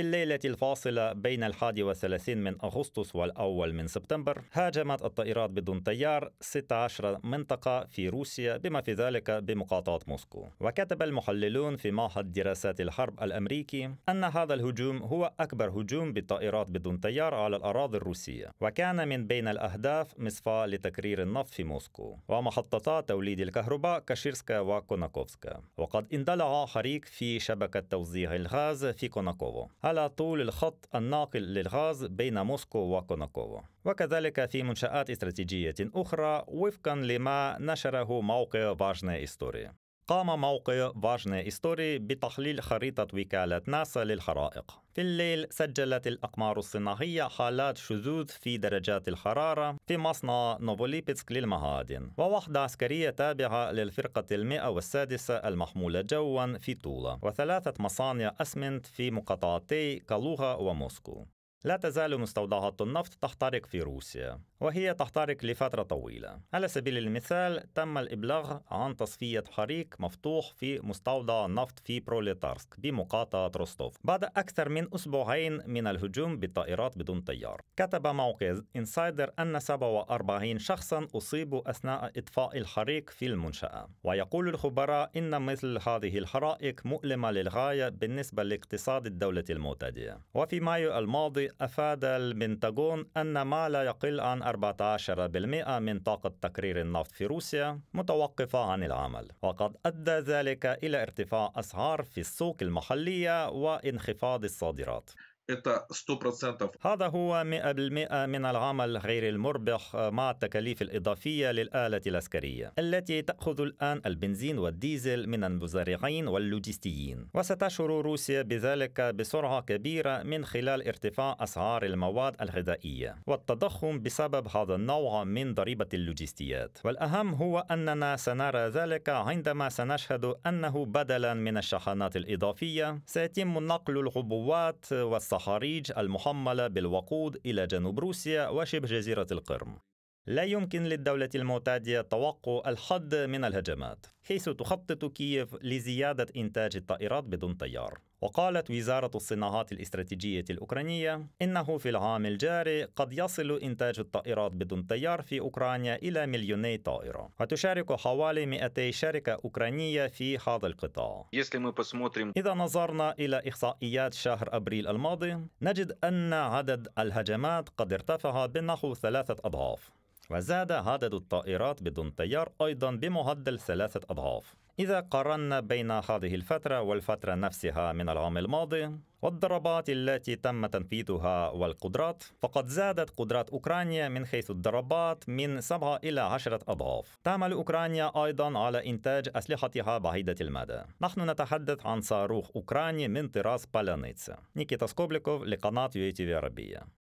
في الليلة الفاصلة بين الحادي والثلاثين من أغسطس والأول من سبتمبر هاجمت الطائرات بدون طيار 16 منطقة في روسيا بما في ذلك بمقاطعة موسكو وكتب المحللون في معهد دراسات الحرب الأمريكي أن هذا الهجوم هو أكبر هجوم بالطائرات بدون طيار على الأراضي الروسية وكان من بين الأهداف مصفاة لتكرير النفط في موسكو ومحطتا توليد الكهرباء كاشيرسكا وكوناكوفسكا وقد اندلع حريق في شبكة توزيع الغاز في كوناكوفو على طول الخط الناقل للغاز بين موسكو وكوناكوفو وكذلك في منشآت استراتيجية أخرى وفقا لما نشره موقع فاجنا إستوري قام موقع فاجنة إستوري بتحليل خريطة وكالة ناسا للحرائق في الليل سجلت الأقمار الصناعية حالات شذوذ في درجات الحرارة في مصنع نوفوليبتسك للمعادن ووحدة عسكرية تابعة للفرقة المئة والسادسة المحمولة جوا في طولة وثلاثة مصانع أسمنت في مقاطعتي كالوغا وموسكو لا تزال مستودعات النفط تحترق في روسيا وهي تحترق لفترة طويلة على سبيل المثال تم الإبلاغ عن تصفية حريق مفتوح في مستودع نفط في بروليتارسك بمقاطعة روستوف بعد أكثر من أسبوعين من الهجوم بالطائرات بدون طيار كتب موقع إنسايدر أن 47 شخصا أصيبوا أثناء إطفاء الحريق في المنشأة ويقول الخبراء إن مثل هذه الحرائق مؤلمة للغاية بالنسبة لاقتصاد الدولة المعتدية وفي مايو الماضي أفاد البنتاغون أن ما لا يقل عن 14% من طاقة تكرير النفط في روسيا متوقفة عن العمل وقد أدى ذلك إلى ارتفاع أسعار في السوق المحلية وانخفاض الصادرات هذا هو 100% من العمل غير المربح مع التكاليف الإضافية للآلة العسكرية التي تأخذ الآن البنزين والديزل من المزارعين واللوجستيين وستشعر روسيا بذلك بسرعة كبيرة من خلال ارتفاع أسعار المواد الغذائية والتضخم بسبب هذا النوع من ضريبة اللوجستيات والأهم هو أننا سنرى ذلك عندما سنشهد أنه بدلا من الشحنات الإضافية سيتم نقل العبوات والصحيح الخارج المحملة بالوقود إلى جنوب روسيا وشبه جزيرة القرم لا يمكن للدولة المعتادية توقع الحد من الهجمات حيث تخطط كييف لزيادة إنتاج الطائرات بدون طيار وقالت وزارة الصناعات الاستراتيجية الأوكرانية إنه في العام الجاري قد يصل إنتاج الطائرات بدون طيار في أوكرانيا إلى مليوني طائرة وتشارك حوالي 200 شركة أوكرانية في هذا القطاع إذا نظرنا إلى إحصائيات شهر أبريل الماضي نجد أن عدد الهجمات قد ارتفع بنحو ثلاثة أضعاف وزاد عدد الطائرات بدون طيار أيضا بمعدل ثلاثة أضعاف إذا قارنا بين هذه الفترة والفترة نفسها من العام الماضي والضربات التي تم تنفيذها والقدرات فقد زادت قدرات أوكرانيا من حيث الضربات من 7 إلى 10 أضعاف تعمل أوكرانيا أيضا على إنتاج أسلحتها بعيدة المدى نحن نتحدث عن صاروخ أوكراني من طراز بالانيتسا نيكيتا سكوبليكوف لقناة يو تي في عربية